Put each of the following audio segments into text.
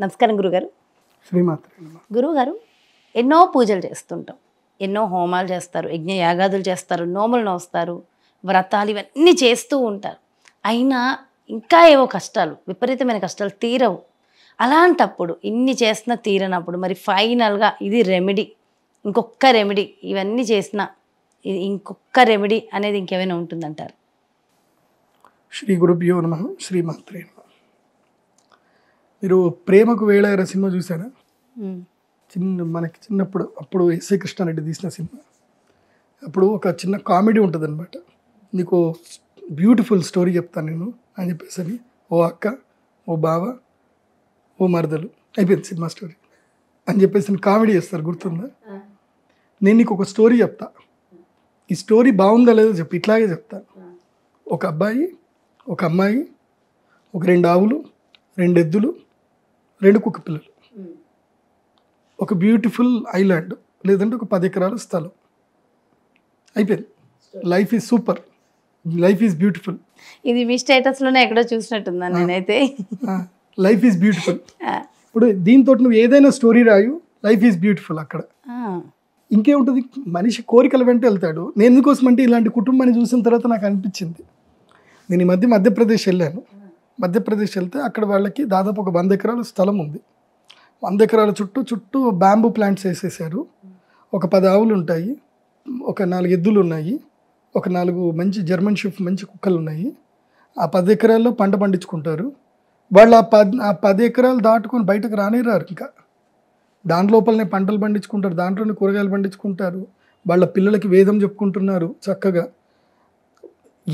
నమస్కారం గురుగారు గురువు గారు ఎన్నో పూజలు చేస్తుంటాం ఎన్నో హోమాలు చేస్తారు యజ్ఞ యాగాదులు చేస్తారు నోములు నోస్తారు వ్రతాలు ఇవన్నీ చేస్తూ ఉంటారు అయినా ఇంకా ఏవో కష్టాలు విపరీతమైన కష్టాలు తీరవు అలాంటప్పుడు ఇన్ని చేసిన తీరనప్పుడు మరి ఫైనల్గా ఇది రెమెడీ ఇంకొక రెమెడీ ఇవన్నీ చేసిన ఇంకొక రెమెడీ అనేది ఇంకేమైనా ఉంటుందంటారు శ్రీ గురుభ్యో నమ శ్రీమాత్రే మీరు ప్రేమకు వేళాయర సినిమా చూసానా చిన్న మనకి చిన్నప్పుడు అప్పుడు ఎస్ఐ కృష్ణారెడ్డి తీసిన సినిమా అప్పుడు ఒక చిన్న కామెడీ ఉంటుంది అనమాట నీకు బ్యూటిఫుల్ స్టోరీ చెప్తాను నేను అని చెప్పేసి ఓ అక్క ఓ బావ ఓ మరదలు అయిపోయింది సినిమా స్టోరీ అని చెప్పేసి కామెడీ చేస్తారు గుర్తుందా నేను నీకు ఒక స్టోరీ చెప్తా ఈ స్టోరీ బాగుందా లేదో చెప్పి ఇట్లాగే చెప్తా ఒక అబ్బాయి ఒక అమ్మాయి ఒక రెండు ఆవులు రెండు ఎద్దులు రెండు కుక్క పిల్లలు ఒక బ్యూటిఫుల్ ఐలాండ్ లేదంటే ఒక పది ఎకరాల స్థలం అయిపోయింది life is super life is beautiful ఇది మీ స్టేటస్లోనే ఎక్కడో చూసినట్టున్నాను నేనైతే లైఫ్ ఈజ్ బ్యూటిఫుల్ ఇప్పుడు దీంతో నువ్వు ఏదైనా స్టోరీ రాయు లైఫ్ ఈజ్ బ్యూటిఫుల్ అక్కడ ఇంకేముంటుంది మనిషి కోరికల వెంట వెళ్తాడు నేను ఎందుకోసం అంటే ఇలాంటి కుటుంబాన్ని చూసిన తర్వాత నాకు అనిపించింది నేను ఈ మధ్య మధ్యప్రదేశ్ వెళ్ళాను మధ్యప్రదేశ్ వెళ్తే అక్కడ వాళ్ళకి దాదాపు ఒక వంద ఎకరాల స్థలం ఉంది వంద ఎకరాల చుట్టూ చుట్టూ బ్యాంబు ప్లాంట్స్ వేసేసారు ఒక పది ఆవులు ఉంటాయి ఒక నాలుగు ఎద్దులు ఉన్నాయి ఒక నాలుగు మంచి జర్మన్ షిఫ్ మంచి కుక్కలు ఉన్నాయి ఆ పది ఎకరాల్లో పంట పండించుకుంటారు వాళ్ళు ఆ పది ఆ పది ఎకరాలు దాటుకొని బయటకు రానిరారు ఇంకా దాని లోపలనే పంటలు పండించుకుంటారు దాంట్లోనే కూరగాయలు పండించుకుంటారు వాళ్ళ పిల్లలకి వేదం చెప్పుకుంటున్నారు చక్కగా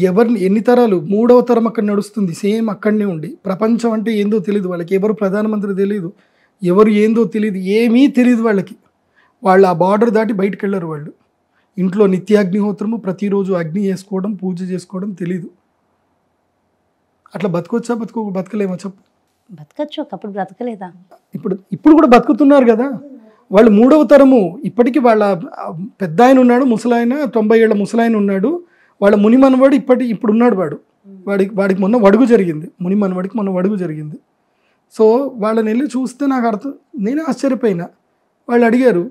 ఎవరిని ఎన్ని తరాలు మూడవ తరం అక్కడ నడుస్తుంది సేమ్ అక్కడనే ఉండి ప్రపంచం అంటే ఏందో తెలియదు వాళ్ళకి ఎవరు ప్రధానమంత్రి తెలియదు ఎవరు ఏందో తెలియదు ఏమీ తెలియదు వాళ్ళకి వాళ్ళు ఆ బార్డర్ దాటి బయటకు వెళ్ళరు వాళ్ళు ఇంట్లో నిత్యాగ్నిహోత్రము ప్రతిరోజు అగ్ని చేసుకోవడం పూజ చేసుకోవడం తెలీదు అట్లా బతకొచ్చా బతుకో బతకలేమా చెప్పు బతకచ్చు ఒకప్పుడు బ్రతకలేదా ఇప్పుడు ఇప్పుడు కూడా బతుకుతున్నారు కదా వాళ్ళు మూడవ తరము ఇప్పటికీ వాళ్ళ పెద్ద ఆయన ఉన్నాడు ముసలాయన తొంభై ఏళ్ళ ముసలాయన ఉన్నాడు వాళ్ళ ముని మనవాడు ఇప్పటి ఇప్పుడు ఉన్నాడు వాడు వాడికి వాడికి మొన్న వడుగు జరిగింది ముని మనవాడికి మొన్న వడుగు జరిగింది సో వాళ్ళని వెళ్ళి చూస్తే నాకు అర్థం నేను ఆశ్చర్యపోయిన వాళ్ళు అడిగారు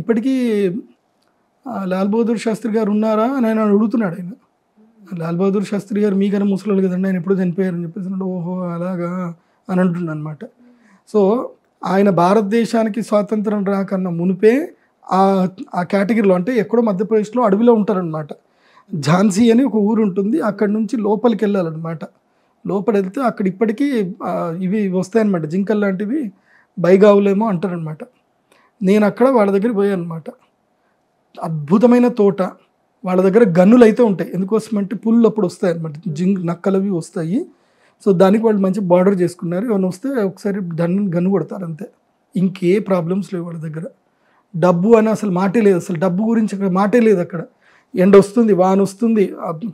ఇప్పటికీ లాల్ బహదూర్ శాస్త్రి గారు ఉన్నారా అని ఆయన అడుగుతున్నాడు ఆయన లాల్ బహదూర్ శాస్త్రి గారు మీకన్నా ముసలి కదండి ఆయన ఎప్పుడు చనిపోయారని చెప్పేసి ఓహో అలాగా అని అంటున్నాను అనమాట సో ఆయన భారతదేశానికి స్వాతంత్రం రాకన్నా మునిపే ఆ కేటగిరీలో అంటే ఎక్కడో మధ్యప్రదేశ్లో అడవిలో ఉంటారనమాట ఝాన్సీ అని ఒక ఊరు ఉంటుంది అక్కడ నుంచి లోపలికి వెళ్ళాలన్నమాట లోపల వెళ్తే అక్కడ ఇప్పటికీ ఇవి వస్తాయన్నమాట జింకలు లాంటివి బైగావులేమో అంటారనమాట నేను అక్కడ వాళ్ళ దగ్గర పోయాను అనమాట అద్భుతమైన తోట వాళ్ళ దగ్గర గన్నులు అయితే ఉంటాయి ఎందుకోసం అంటే పుల్లు అప్పుడు వస్తాయి అనమాట జింక్ నక్కలవి వస్తాయి సో దానికి వాళ్ళు మంచి బార్డర్ చేసుకున్నారు ఏమైనా వస్తే ఒకసారి దండం గన్ను కొడతారు అంతే ఇంకే ప్రాబ్లమ్స్ లేవు వాళ్ళ దగ్గర డబ్బు అని అసలు మాటే లేదు అసలు డబ్బు గురించి అక్కడ మాటే లేదు అక్కడ ఎండ వస్తుంది వాన వస్తుంది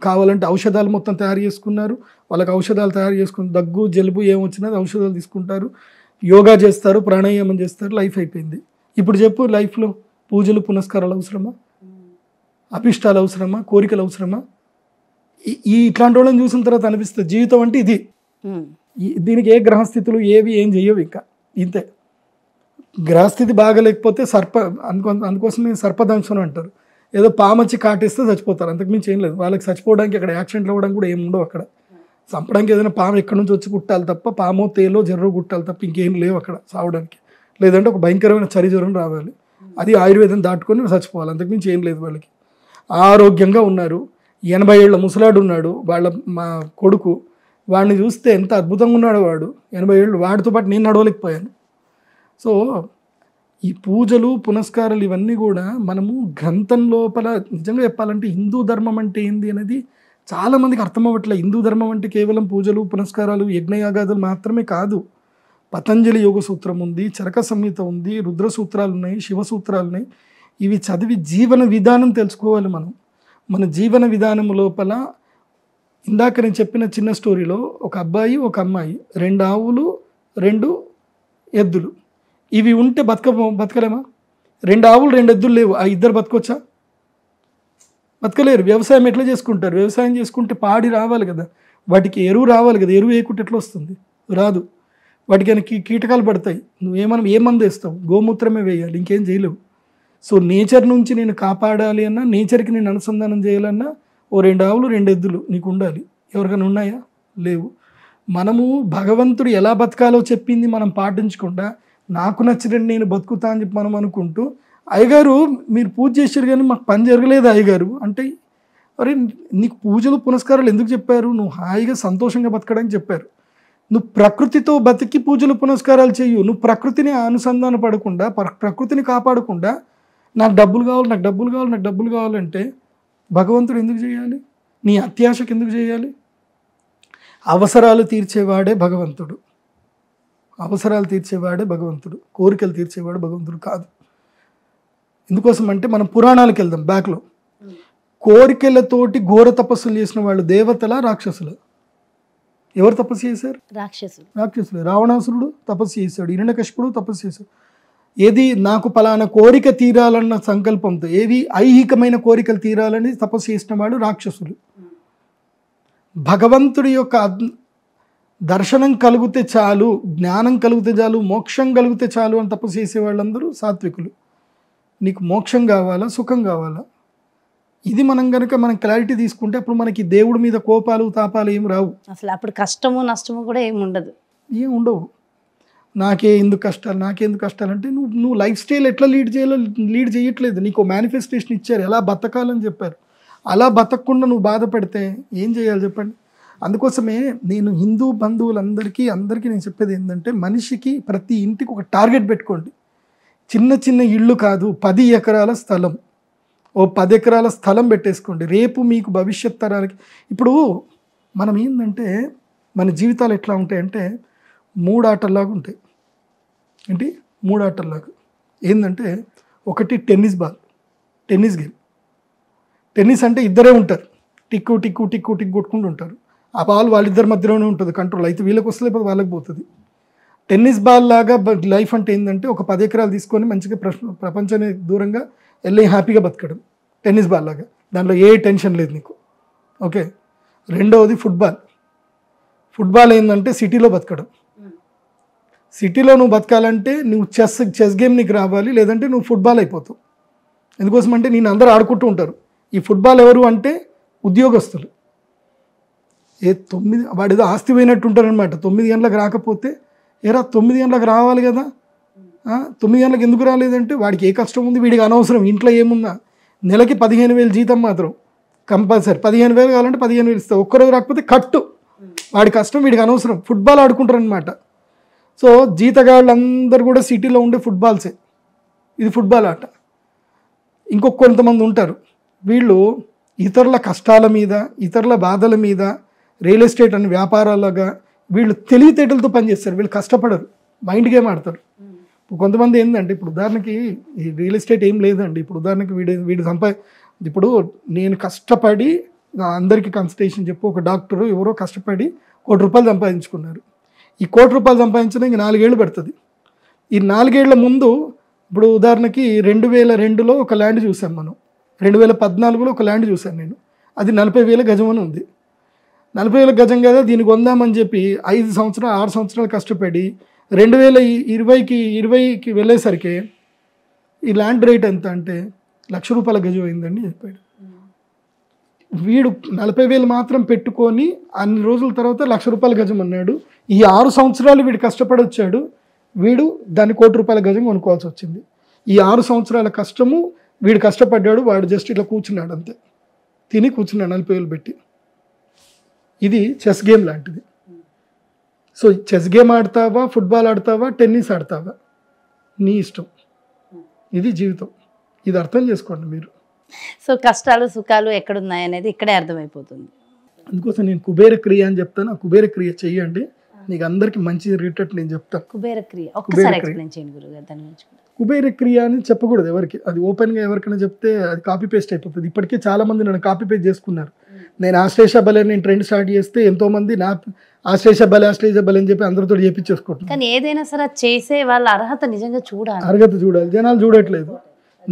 కావాలంటే ఔషధాలు మొత్తం తయారు చేసుకున్నారు వాళ్ళకి ఔషధాలు తయారు చేసుకుని దగ్గు జలుబు ఏమొచ్చినా ఔషధాలు తీసుకుంటారు యోగా చేస్తారు ప్రాణాయామం చేస్తారు లైఫ్ అయిపోయింది ఇప్పుడు చెప్పు లైఫ్లో పూజలు పునస్కారాలు అవసరమా అభిష్టాలు అవసరమా కోరికలు అవసరమా ఈ ఇట్లాంటి వాళ్ళని చూసిన తర్వాత అనిపిస్తుంది జీవితం అంటే ఇది దీనికి ఏ గ్రహస్థితులు ఏవి ఏం చేయవు ఇంకా ఇంతే గ్రహస్థితి బాగలేకపోతే సర్ప అందుకో అందుకోసమే సర్పదంశం అంటారు ఏదో పామచ్చి కాటేస్తే చచ్చిపోతారు అంతకుమించి ఏం లేదు వాళ్ళకి చచ్చిపోవడానికి అక్కడ యాక్సిడెంట్లు అవ్వడానికి కూడా ఏమి ఉండవు అక్కడ చంపడానికి ఏదైనా పాము ఎక్కడి నుంచి వచ్చి కుట్టాలి తప్ప పామో తేలో జర్రో కుట్టాలి తప్ప ఇంకేం లేవు అక్కడ సావడానికి లేదంటే ఒక భయంకరమైన చరి జ్వరం రావాలి అది ఆయుర్వేదం దాటుకొని చచ్చిపోవాలి అంతకుమించి ఏం లేదు వాళ్ళకి ఆరోగ్యంగా ఉన్నారు ఎనభై ఏళ్ళ ముసలాడు ఉన్నాడు వాళ్ళ మా కొడుకు వాడిని చూస్తే ఎంత అద్భుతంగా ఉన్నాడు వాడు ఎనభై ఏళ్ళు వాడితో పాటు నేను నడవలేకపోయాను సో ఈ పూజలు పునస్కారాలు ఇవన్నీ కూడా మనము గ్రంథం లోపల నిజంగా చెప్పాలంటే హిందూ ధర్మం అంటే ఏంది అనేది చాలామందికి అర్థం అవ్వట్లే హిందూ ధర్మం అంటే కేవలం పూజలు పునస్కారాలు యజ్ఞయాగాదులు మాత్రమే కాదు పతంజలి యోగ సూత్రం ఉంది చరక సంహిత ఉంది రుద్ర సూత్రాలు ఉన్నాయి శివ సూత్రాలు ఉన్నాయి ఇవి చదివి జీవన విధానం తెలుసుకోవాలి మనం మన జీవన విధానం లోపల ఇందాక నేను చెప్పిన చిన్న స్టోరీలో ఒక అబ్బాయి ఒక అమ్మాయి రెండు ఆవులు రెండు ఎద్దులు ఇవి ఉంటే బతక బతకలేమా రెండు ఆవులు రెండు ఎద్దులు లేవు ఆ ఇద్దరు బతకొచ్చా బతకలేరు వ్యవసాయం ఎట్లా చేసుకుంటారు వ్యవసాయం చేసుకుంటే పాడి రావాలి కదా వాటికి ఎరువు రావాలి కదా ఎరువు వేయకుంటే ఎట్లా వస్తుంది రాదు వాటికి కీ కీటకాలు పడతాయి నువ్వేమన్నా ఏ మందు వేస్తావు గోమూత్రమే వేయాలి ఇంకేం చేయలేవు సో నేచర్ నుంచి నేను కాపాడాలి అన్నా నేచర్కి నేను అనుసంధానం చేయాలన్నా ఓ రెండు ఆవులు రెండు ఎద్దులు నీకు ఉండాలి ఎవరికైనా ఉన్నాయా లేవు మనము భగవంతుడు ఎలా బతకాలో చెప్పింది మనం పాటించకుండా నాకు నచ్చినట్టు నేను బతుకుతా అని చెప్పి మనం అనుకుంటూ అయ్యగారు మీరు పూజ చేశారు కానీ మాకు పని జరగలేదు అయ్యగారు అంటే అరే నీకు పూజలు పునస్కారాలు ఎందుకు చెప్పారు నువ్వు హాయిగా సంతోషంగా బతకడానికి చెప్పారు నువ్వు ప్రకృతితో బతికి పూజలు పునస్కారాలు చేయు నువ్వు ప్రకృతిని అనుసంధాన పడకుండా ప్రకృతిని కాపాడకుండా నాకు డబ్బులు కావాలి నాకు డబ్బులు కావాలి నాకు డబ్బులు కావాలంటే భగవంతుడు ఎందుకు చేయాలి నీ అత్యాశకు ఎందుకు చేయాలి అవసరాలు తీర్చేవాడే భగవంతుడు అవసరాలు తీర్చేవాడే భగవంతుడు కోరికలు తీర్చేవాడు భగవంతుడు కాదు ఎందుకోసం అంటే మనం పురాణాలకు వెళ్దాం బ్యాక్లో కోరికలతోటి ఘోర తపస్సులు చేసిన వాళ్ళు దేవతల రాక్షసులు ఎవరు తపస్సు చేశారు రాక్షసులు రాక్షసులు రావణాసురుడు తపస్సు చేశాడు కష్పుడు తపస్సు చేశాడు ఏది నాకు పలానా కోరిక తీరాలన్న సంకల్పంతో ఏవి ఐహికమైన కోరికలు తీరాలని తపస్సు చేసిన వాళ్ళు రాక్షసులు భగవంతుడి యొక్క దర్శనం కలిగితే చాలు జ్ఞానం కలిగితే చాలు మోక్షం కలిగితే చాలు అని తప్పు చేసే వాళ్ళందరూ సాత్వికులు నీకు మోక్షం కావాలా సుఖం కావాలా ఇది మనం కనుక మనం క్లారిటీ తీసుకుంటే అప్పుడు మనకి దేవుడి మీద కోపాలు తాపాలు ఏం రావు అసలు అప్పుడు కష్టము నష్టము కూడా ఏమి ఉండదు ఏం ఉండవు నాకే ఎందుకు కష్టాలు నాకెందుకు కష్టాలు అంటే నువ్వు నువ్వు లైఫ్ స్టైల్ ఎట్లా లీడ్ చేయాలో లీడ్ చేయట్లేదు నీకు మేనిఫెస్టేషన్ ఇచ్చారు ఎలా బతకాలని చెప్పారు అలా బతకకుండా నువ్వు బాధపడితే ఏం చేయాలి చెప్పండి అందుకోసమే నేను హిందూ బంధువులందరికీ అందరికీ నేను చెప్పేది ఏంటంటే మనిషికి ప్రతి ఇంటికి ఒక టార్గెట్ పెట్టుకోండి చిన్న చిన్న ఇళ్ళు కాదు పది ఎకరాల స్థలం ఓ పది ఎకరాల స్థలం పెట్టేసుకోండి రేపు మీకు భవిష్యత్ తరాలకి ఇప్పుడు మనం ఏంటంటే మన జీవితాలు ఎట్లా ఉంటాయంటే ఆటల్లాగా ఉంటాయి ఏంటి ఆటల్లాగా ఏంటంటే ఒకటి tennis ball tennis game tennis అంటే ఇద్దరే ఉంటారు టిక్కు టిక్కు టిక్కు టిక్కు కొట్టుకుంటూ ఉంటారు ఆ బాల్ వాళ్ళిద్దరి మధ్యలోనే ఉంటుంది కంట్రోల్ అయితే వీళ్ళకి వస్తే వాళ్ళకి పోతుంది టెన్నిస్ బాల్ లాగా లైఫ్ అంటే ఏంటంటే ఒక పది ఎకరాలు తీసుకొని మంచిగా ప్రపంచానికి దూరంగా వెళ్ళి హ్యాపీగా బతకడం టెన్నిస్ బాల్ లాగా దాంట్లో ఏ టెన్షన్ లేదు నీకు ఓకే రెండవది ఫుట్బాల్ ఫుట్బాల్ ఏంటంటే సిటీలో బతకడం సిటీలో నువ్వు బతకాలంటే నువ్వు చెస్ చెస్ గేమ్ నీకు రావాలి లేదంటే నువ్వు ఫుట్బాల్ అయిపోతావు ఎందుకోసం అంటే నేను అందరూ ఆడుకుంటూ ఉంటారు ఈ ఫుట్బాల్ ఎవరు అంటే ఉద్యోగస్తులు ఏ తొమ్మిది వాడు ఏదో ఆస్తి పోయినట్టు ఉంటారనమాట తొమ్మిది గంటలకు రాకపోతే ఏరా తొమ్మిది గంటలకు రావాలి కదా తొమ్మిది గంటలకు ఎందుకు రాలేదంటే వాడికి ఏ కష్టం ఉంది వీడికి అనవసరం ఇంట్లో ఏముందా నెలకి పదిహేను వేలు జీతం మాత్రం కంపల్సరీ పదిహేను వేలు కావాలంటే పదిహేను వేలు ఇస్తాయి ఒక్కరోజు రాకపోతే కట్టు వాడి కష్టం వీడికి అనవసరం ఫుట్బాల్ ఆడుకుంటారనమాట సో జీతగాళ్ళందరూ కూడా సిటీలో ఉండే ఫుట్బాల్సే ఇది ఫుట్బాల్ ఆట ఇంకొక కొంతమంది ఉంటారు వీళ్ళు ఇతరుల కష్టాల మీద ఇతరుల బాధల మీద రియల్ ఎస్టేట్ అని వ్యాపారాలుగా వీళ్ళు తెలివితేటలతో పనిచేస్తారు వీళ్ళు కష్టపడరు మైండ్ గేమ్ ఆడతారు కొంతమంది ఏంటంటే ఇప్పుడు ఉదాహరణకి ఈ రియల్ ఎస్టేట్ ఏం లేదండి ఇప్పుడు ఉదాహరణకి వీడి వీడి సంపా ఇప్పుడు నేను కష్టపడి అందరికీ కన్సల్టేషన్ చెప్పు ఒక డాక్టరు ఎవరో కష్టపడి కోటి రూపాయలు సంపాదించుకున్నారు ఈ కోటి రూపాయలు సంపాదించడం ఇంక నాలుగేళ్ళు పడుతుంది ఈ నాలుగేళ్ల ముందు ఇప్పుడు ఉదాహరణకి రెండు వేల రెండులో ఒక ల్యాండ్ చూసాం మనం రెండు వేల పద్నాలుగులో ఒక ల్యాండ్ చూశాను నేను అది నలభై వేల గజం అని ఉంది నలభై వేల గజం కదా దీనికి కొందామని చెప్పి ఐదు సంవత్సరాలు ఆరు సంవత్సరాలు కష్టపడి రెండు వేల ఇరవైకి ఇరవైకి వెళ్ళేసరికి ఈ ల్యాండ్ రేట్ ఎంత అంటే లక్ష రూపాయల గజం అయిందని చెప్పాడు వీడు నలభై వేలు మాత్రం పెట్టుకొని అన్ని రోజుల తర్వాత లక్ష రూపాయల గజం అన్నాడు ఈ ఆరు సంవత్సరాలు వీడు కష్టపడి వచ్చాడు వీడు దాన్ని కోటి రూపాయల గజం కొనుక్కోవాల్సి వచ్చింది ఈ ఆరు సంవత్సరాల కష్టము వీడు కష్టపడ్డాడు వాడు జస్ట్ ఇట్లా కూర్చున్నాడు అంతే తిని కూర్చున్నాడు నలభై వేలు పెట్టి ఇది చెస్ గేమ్ లాంటిది సో చెస్ గేమ్ ఆడతావా ఫుట్బాల్ ఆడతావా టెన్నిస్ ఆడతావా నీ ఇష్టం ఇది జీవితం ఇది అర్థం చేసుకోండి మీరు సో కష్టాలు సుఖాలు ఎక్కడున్నాయి అనేది ఇక్కడే అర్థమైపోతుంది అందుకోసం నేను కుబేర క్రియ అని చెప్తాను ఆ కుబేర క్రియ చెయ్యండి నీకు అందరికి మంచి రిటర్ట్ నేను చెప్తాను కుబేర క్రియ చేయండి కుబేర క్రియ అని చెప్పకూడదు ఎవరికి అది ఓపెన్గా ఎవరికైనా చెప్తే అది కాపీ పేస్ట్ అయిపోతుంది ఇప్పటికే చాలా మంది నన్ను కాపీ పేస్ట్ చేసుకున్నారు నేను ఆశ్లేష బలే నేను ట్రెండ్ స్టార్ట్ చేస్తే ఎంతోమంది నా ఆశ్లేష బలే ఆశ్లేష బలి అని చెప్పి అందరితో చేపించేసుకుంటున్నాను కానీ ఏదైనా సరే చేసే వాళ్ళ అర్హత నిజంగా చూడాలి అర్హత చూడాలి జనాలు చూడట్లేదు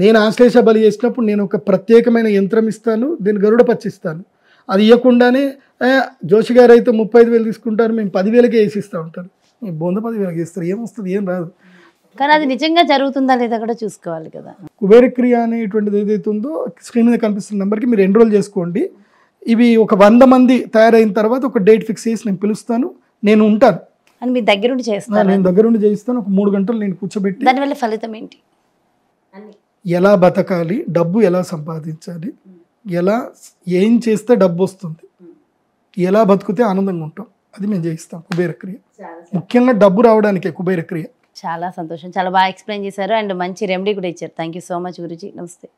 నేను ఆశ్లేష బలి చేసినప్పుడు నేను ఒక ప్రత్యేకమైన యంత్రం ఇస్తాను దీన్ని గరుడ పచ్చిస్తాను అది ఇవ్వకుండానే జోషి గారు అయితే ముప్పై ఐదు వేలు తీసుకుంటారు మేము పదివేలకే వేసిస్తూ ఉంటారు బొంద పదివేలకి ఏం ఏమొస్తుంది ఏం రాదు కానీ అది నిజంగా జరుగుతుందా లేదా కూడా చూసుకోవాలి కదా కుబేర క్రియ అనేటువంటిది ఏదైతే ఉందో స్క్రీన్ మీద కనిపిస్తున్న నెంబర్కి మీరు ఎన్రోల్ చేసుకోండి ఇవి ఒక వంద మంది తయారైన తర్వాత ఒక డేట్ ఫిక్స్ చేసి నేను పిలుస్తాను నేను ఉంటాను అని మీ దగ్గరుండి చేస్తాను నేను దగ్గరుండి చేయిస్తాను ఒక మూడు గంటలు నేను కూర్చోబెట్టి దానివల్ల ఫలితం ఏంటి ఎలా బతకాలి డబ్బు ఎలా సంపాదించాలి ఎలా ఏం చేస్తే డబ్బు వస్తుంది ఎలా బతికితే ఆనందంగా ఉంటాం అది మేము చేయిస్తాం కుబేర క్రియ ముఖ్యంగా డబ్బు రావడానికి కుబేర క్రియ చాలా సంతోషం చాలా బాగా ఎక్స్ప్లెయిన్ చేశారు అండ్ మంచి రెమెడీ కూడా ఇచ్చారు thank you so much Guruji నమస్తే